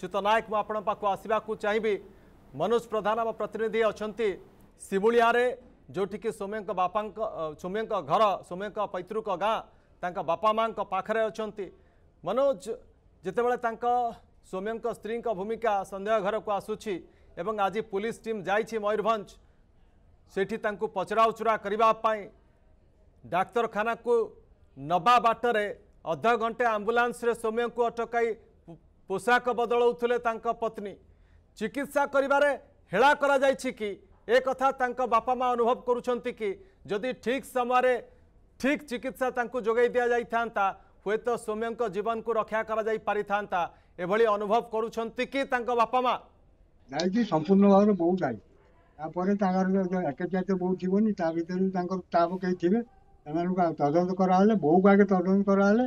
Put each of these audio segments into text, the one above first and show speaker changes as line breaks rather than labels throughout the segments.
ଚ୍ୟୁତ ନାୟକ ମୁଁ ଆପଣଙ୍କ ପାଖକୁ ଆସିବାକୁ ଚାହିଁବି ମନୋଜ ପ୍ରଧାନ ଆମ ପ୍ରତିନିଧି ଅଛନ୍ତି ଶିବୁଳିଆରେ ଯେଉଁଠିକି ସୋମ୍ୟଙ୍କ ବାପାଙ୍କ ସୋମ୍ୟଙ୍କ ଘର ସୋମ୍ୟଙ୍କ ପୈତୃକ ଗାଁ ତାଙ୍କ ବାପା ମାଆଙ୍କ ପାଖରେ ଅଛନ୍ତି ମନୋଜ ଯେତେବେଳେ ତାଙ୍କ ସୋମ୍ୟଙ୍କ ସ୍ତ୍ରୀଙ୍କ ଭୂମିକା ସନ୍ଦେହ ଘରକୁ ଆସୁଛି ଏବଂ ଆଜି ପୋଲିସ ଟିମ୍ ଯାଇଛି ମୟୂରଭଞ୍ଜ ସେଠି ତାଙ୍କୁ ପଚରାଉଚରା କରିବା ପାଇଁ ଡାକ୍ତରଖାନାକୁ ନବା ବାଟରେ ଅଧଘଣ୍ଟେ ଆମ୍ବୁଲାନ୍ସରେ ସୋମ୍ୟଙ୍କୁ ଅଟକାଇ ପୋଷାକ ବଦଳାଉଥିଲେ ତାଙ୍କ ପତ୍ନୀ ଚିକିତ୍ସା କରିବାରେ ହେଳା କରାଯାଇଛି କି ଏ କଥା ତାଙ୍କ ବାପା ମା ଅନୁଭବ କରୁଛନ୍ତି କି ଯଦି ଠିକ୍ ସମୟରେ ଠିକ୍ ଚିକିତ୍ସା ତାଙ୍କୁ ଯୋଗାଇ ଦିଆଯାଇଥାନ୍ତା ହୁଏତ ସୌମ୍ୟଙ୍କ ଜୀବନକୁ ରକ୍ଷା କରାଯାଇ ପାରିଥାନ୍ତା ଏଭଳି ଅନୁଭବ କରୁଛନ୍ତି କି ତାଙ୍କ ବାପା ମା ଯାଇଛି ସମ୍ପୂର୍ଣ୍ଣ ଭାବରେ ବୋଉ ଯାଇଛି ତାପରେ ତାଙ୍କର ଏକେଚା ତ ବୋଉ ଥିବନି ତା ଭିତରେ ତାଙ୍କର ଷ୍ଟାଫ୍ କେହି ଥିବେ ସେମାନଙ୍କୁ ତଦନ୍ତ କରାହେଲେ ବୋଉକୁ ଆଗେ ତଦନ୍ତ କରାହେଲେ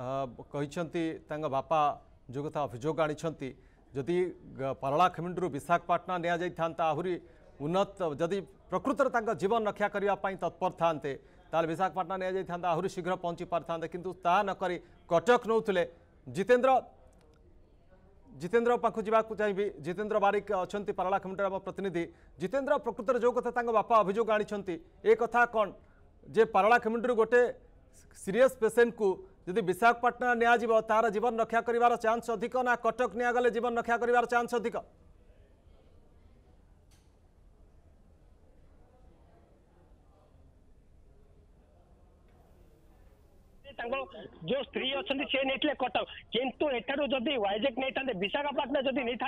कही बापा जो कथा अभोग आदि पारलाखेमुंड विशाखापाटना निता आहरी उन्नत जदि प्रकृतर तक जीवन रक्षा करने तत्पर था विशाखापाटना निता आहरी शीघ्र पहुँची पारिथे कि नक कटक नौ जितेन्द्र जितेन्द्र पाख जावाक चाहिए जितेन्द्र बारिक अच्छा पारलाखेमुंड प्रतिनिधि जितेन्द्र प्रकृतर जो कथा बापा अभोग आ कथा कौन जे पारलाखेमुंड गोटे सीरीयस पेसेंट को যদি বিশাখাপাটনা নিয়াযিব তার জীবন রক্ষা করার চান্স অধিক না কটক নিয়ে গেলে জীবন রক্ষা করার চান্স অধিক যে স্ত্রী অনেক সে নিয়ে কটক কিন্তু एठार যদি ওয়াইজেক নিয়ে বিশাখাপাটনা যদি নিয়ে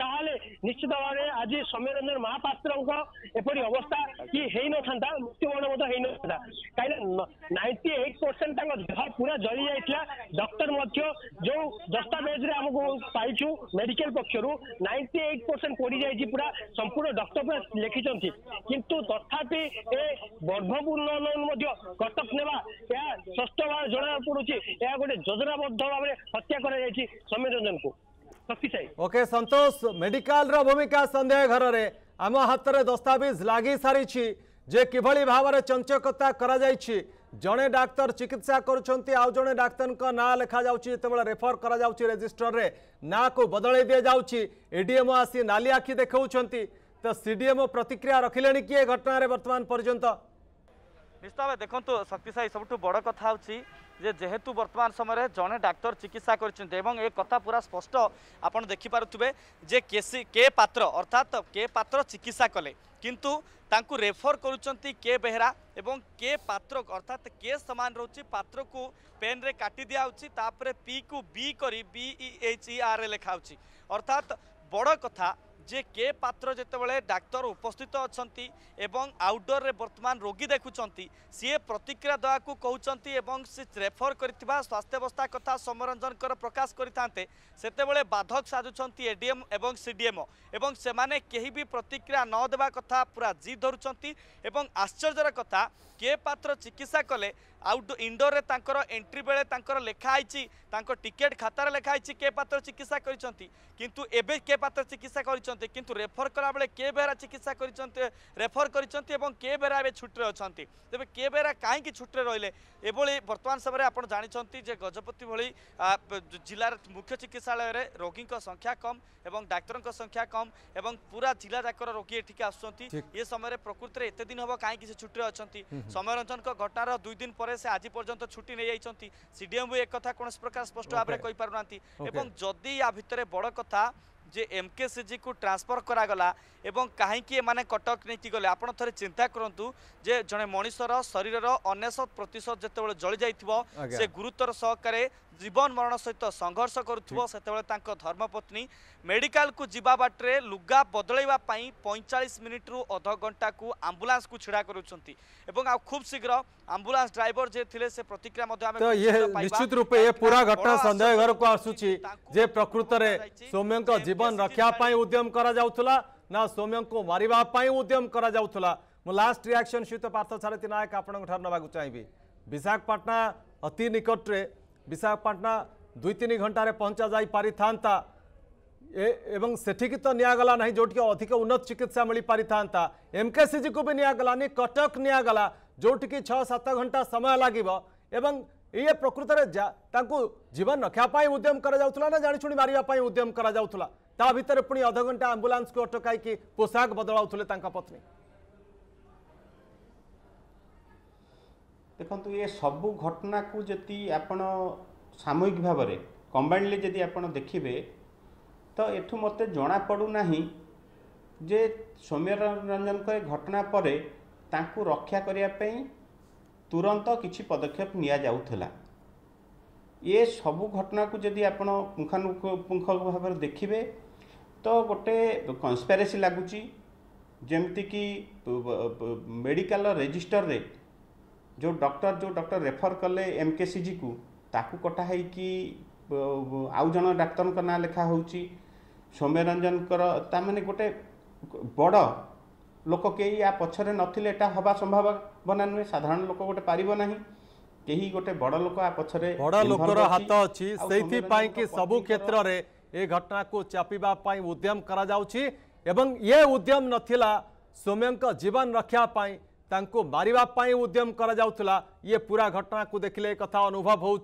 ତାହେଲେ ନିଶ୍ଚିତ ଭାବରେ ଆଜି ସମୀର ରଞ୍ଜନ ମହାପାତ୍ରଙ୍କ ଏପରି ଅବସ୍ଥା କି ହେଇନଥାନ୍ତା ମୃତ୍ୟୁବରଣ ମଧ୍ୟ ହେଇନଥାନ୍ତା କାହିଁକିନା ନାଇଣ୍ଟି ଏଇଟ୍ ପରସେଣ୍ଟ ତାଙ୍କ ଦେହ ପୁରା ଜଳି ଯାଇଥିଲା ଡକ୍ଟର ମଧ୍ୟ ଯୋଉ ଦସ୍ତାବେଜରେ ଆମକୁ ପାଇଛୁ ମେଡିକାଲ ପକ୍ଷରୁ ନାଇଣ୍ଟି ଏଇଟ୍ ପରସେଣ୍ଟ ପୋଡ଼ିଯାଇଛି ପୁରା ସମ୍ପୂର୍ଣ୍ଣ ଡକ୍ଟର ପୁରା ଲେଖିଛନ୍ତି କିନ୍ତୁ ତଥାପି ଏ ଗର୍ଭକୁ ଉନ୍ନୟନ ମଧ୍ୟ କଟକ ନେବା ଏହା ସ୍ପଷ୍ଟ ଭାବେ ଜଣା ପଡୁଛି ଏହା ଗୋଟେ ଯୋଜନାବଦ୍ଧ ଭାବରେ ହତ୍ୟା କରାଯାଇଛି ସମୀର ରଞ୍ଜନକୁ ઓકે સંતોષ મેડિકાલર ભૂમિકા સંદેહ ઘરરે આમ હાથરે દસ્તાવિજ લાગી સારી જે કિભળી ભાવરે ચંચકતા કરાઈ জনে ডাক্তার চিকিৎসা করছেন আউ জনে ডাক্তার না লেখা যাচ্ছে যেতবে রেফর করা যাচ্ছে রেজিষ্টর্রে না কু বদলাই দিয়ে যাচ্ছে এডিএমও আসি নালি আখি দেখাউছেন তো সিডিএমও প্রতিক্রিয়া রাখলে কি এ ঘটনার বর্তমান পর্যন্ত
নিশ্চয় দেখুন শক্তিশালী সবুঠ বড় কথা হচ্ছে যে যেহেতু বর্তমান সময়ের জনে ডাক্তার চিকিৎসা করছেন এবং এ কথা পুরা স্পষ্ট আপনার দেখিপারে যে কেসি কে পাত্র অর্থাৎ কে পাত্র চিকিৎসা কলে কিন্তু তাঁকু রেফর করছেন কে বেহরা এবং কে পাত্র অর্থাৎ কে সমান রয়েছে পাত্রকু পেন্রে কাটি দিয়া হচ্ছে তাপরে পি কু বি করে বিইএচইআর লেখা হচ্ছে অর্থাৎ বড় কথা যে কে পাত্র যেতবে ডাক্তার উপস্থিত অনেক এবং আউটডোরে বর্তমান রোগী দেখুম সি প্রতিক্রিয়া দেওয়া কৌন এবং সে রেফর করে স্বাস্থ্যাবস্থা কথা সমরঞ্জনকর প্রকাশ করে থাকে সেতবে বাধক সাজুচার এডিএম এবং সিডিএমও এবং সেমানে কেহি বি প্রতিক্রিয়া নদেবা কথা পুরা জি ধরুচার এবং আশ্চর্যর কথা কে পাত্র চিকিৎসা কলে আউট ইন্ডোরে তাঁর এন্ট্রি বেড়ে তাঁর লেখা হয়েছি তাঁর টিকেট খাতার লেখা হয়েছি কে পাত্র চিকিৎসা করেছেন কিন্তু এবে কে পাত্র চিকিৎসা করেছেন কিন্তু রেফর কলা বেড়ে কে বেহরা চিকিৎসা করেছেন রেফর করেছেন এবং কে বেহরা এবার ছুটে অনেক তবে কে বেহরা কাইকি ছুটে রহলে এভাবে বর্তমান সময় আপনার জাঁচান যে গজপতি ভি জেলার মুখ্য চিকিৎসালয়ের রোগী সংখ্যা কম এবং ডাক্তর সংখ্যা কম এবং পুরা জেলা যাকর রোগী এটিকে আসছেন এ সময় প্রকৃতি এত দিন হব কাইকি সে ছুটে অনেক ସୌମ୍ୟରଞ୍ଜନଙ୍କ ଘଟଣାର ଦୁଇ ଦିନ ପରେ ସେ ଆଜି ପର୍ଯ୍ୟନ୍ତ ଛୁଟି ନେଇଯାଇଛନ୍ତି ସିଡିଏମ୍ ବି ଏକଥା କୌଣସି ପ୍ରକାର ସ୍ପଷ୍ଟ ଭାବରେ କହିପାରୁନାହାନ୍ତି ଏବଂ ଯଦି ୟା ଭିତରେ ବଡ଼ କଥା যে সিজি কু ট্রান্সফর করাগলা এবং কাহিকি এমানে কটক নেকি গলে আপনার থরে চিন্তা করতু যে জনে মনিষর শরীরের অনেশত প্রতিশত যেত জলি যাই সে গুরুতর সহকারে जीवन मरण सहित संघर्ष गर्ुव सेत धर्मपत्नी मेडिकल को जीवा बाटे लुगा बदलैवाई पैंचाश मिनिट रु अध घंटा को आंबुलांस को छिड़ा करुँच खूब शीघ्र आंबुलांस ड्राइवर जे थे से प्रतिक्रिया तो ये निश्चित
रूप ये पूरा घटना संदेह घर को आसुची जे प्रकृत में सौम्यों जीवन रक्षापी उद्यम करा ना सौम्यों को मारे उद्यम करा लास्ट रियाक्शन सहित पार्थ सारथी नायक आपण ठार ना चाहिए विशाखापाटना अति निकट में विशाखापाटना दुई तीन घंटे पहुंचा जा पारि था एवं सेठिकी तो निगला ना जोटि अधिक उन्नत चिकित्सा मिल पारि था एम के सी जी को भी निगलानी कटक निगला जोटि छः सात घंटा समय लगे एवं ये प्रकृत जीवन रक्षापी उद्यम करा ना जाशुणी मारे उद्यम करा ता पुणी अध घंटा आंबुलांस को अटकई पोशाक बदलाऊ पत्नी ଦେଖନ୍ତୁ ଏ ସବୁ ଘଟଣାକୁ ଯଦି ଆପଣ ସାମୂହିକ ଭାବରେ କମ୍ବାଇଣ୍ଡଲି ଯଦି ଆପଣ ଦେଖିବେ ତ ଏଠୁ ମୋତେ ଜଣାପଡ଼ୁନାହିଁ ଯେ ସୌମ୍ୟରଞ୍ଜନଙ୍କ ଏ ଘଟଣା ପରେ ତାଙ୍କୁ ରକ୍ଷା କରିବା ପାଇଁ ତୁରନ୍ତ କିଛି ପଦକ୍ଷେପ ନିଆଯାଉଥିଲା ଏ ସବୁ ଘଟଣାକୁ ଯଦି ଆପଣ ପୁଙ୍ଖାନୁପୁଙ୍ଖ ଭାବରେ ଦେଖିବେ ତ ଗୋଟେ କନ୍ସପାରେସି ଲାଗୁଛି ଯେମିତିକି ମେଡ଼ିକାଲ ରେଜିଷ୍ଟରରେ ଯେଉଁ ଡକ୍ଟର ଯେଉଁ ଡକ୍ଟର ରେଫର କଲେ ଏମ୍ କେ ସି ଜିକୁ ତାକୁ କଟା ହେଇକି ଆଉ ଜଣେ ଡାକ୍ତରଙ୍କ ନାଁ ଲେଖା ହେଉଛି ସୌମ୍ୟରଞ୍ଜନଙ୍କର ତାମାନେ ଗୋଟେ ବଡ଼ ଲୋକ କେହି ୟା ପଛରେ ନଥିଲେ ଏଟା ହେବା ସମ୍ଭାବନା ନୁହେଁ ସାଧାରଣ ଲୋକ ଗୋଟେ ପାରିବ ନାହିଁ କେହି ଗୋଟେ ବଡ଼ ଲୋକ ଆ ପଛରେ ବଡ଼ ଲୋକର ହାତ ଅଛି ସେଇଥିପାଇଁ କି ସବୁ କ୍ଷେତ୍ରରେ ଏ ଘଟଣାକୁ ଚାପିବା ପାଇଁ ଉଦ୍ୟମ କରାଯାଉଛି ଏବଂ ଇଏ ଉଦ୍ୟମ ନଥିଲା ସୌମ୍ୟଙ୍କ ଜୀବନ ରକ୍ଷା ପାଇଁ मारे उद्यम कराला ये पूरा घटना को देखने एक अनुभव हो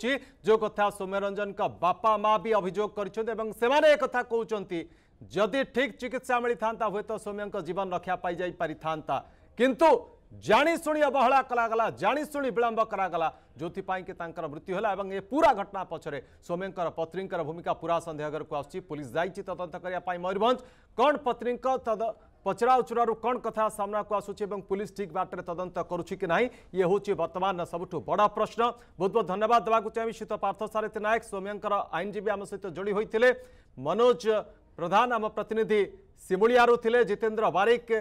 कथा सौम्यरंजन का बापा माँ भी अभोग करता कहते जदि ठीक चिकित्सा मिल था हूं तो सौम्य जीवन रक्षा पाई था किंतु जाशु अवहेला कराला जाशु विलंब कराला जो कि मृत्यु है और ये पूरा घटना पचर सौम्य पत्नी भूमिका पूरा सन्देहगर को आस जा तदंत करने मयूरभ कौन पत्नी पचरा पचराउचरार कौन कथा सामना को आसूची पुलिस ठीक बाटे तदंत करुच्ची कि ना ये हूँ बर्तमान सबुठ बड़ प्रश्न बहुत बहुत धन्यवाद देवाक चाहिए श्रीत पार्थ सारथी नायक सौम्यंकर आईनजीवी आम सहित जोड़ी होते मनोज प्रधान आम प्रतिनिधि रु थे जितेन्द्र बारिक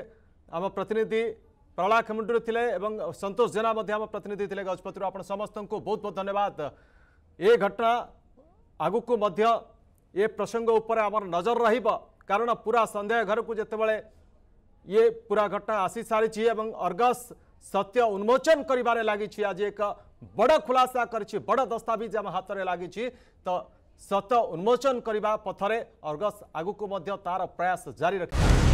आम प्रतिनिधि प्रहला खेमुंडी थे संतोष जेना आम प्रतिनिधि थे गजपति आप समस्त को बहुत बहुत धन्यवाद ये घटना आगु को मध्य ये प्रसंग उपर आम नजर रहा कारण पूरा सन्देह घर को जोबले ये पूरा घटना आसी सारी अर्गस सत्य उन्मोचन कर लगी आज एक बड़ खुलासा कर बड़ दस्ताविज आम हाथ में लगी तो सत उन्मोचन करने पथरे अर्गस आगक तार प्रयास जारी रखा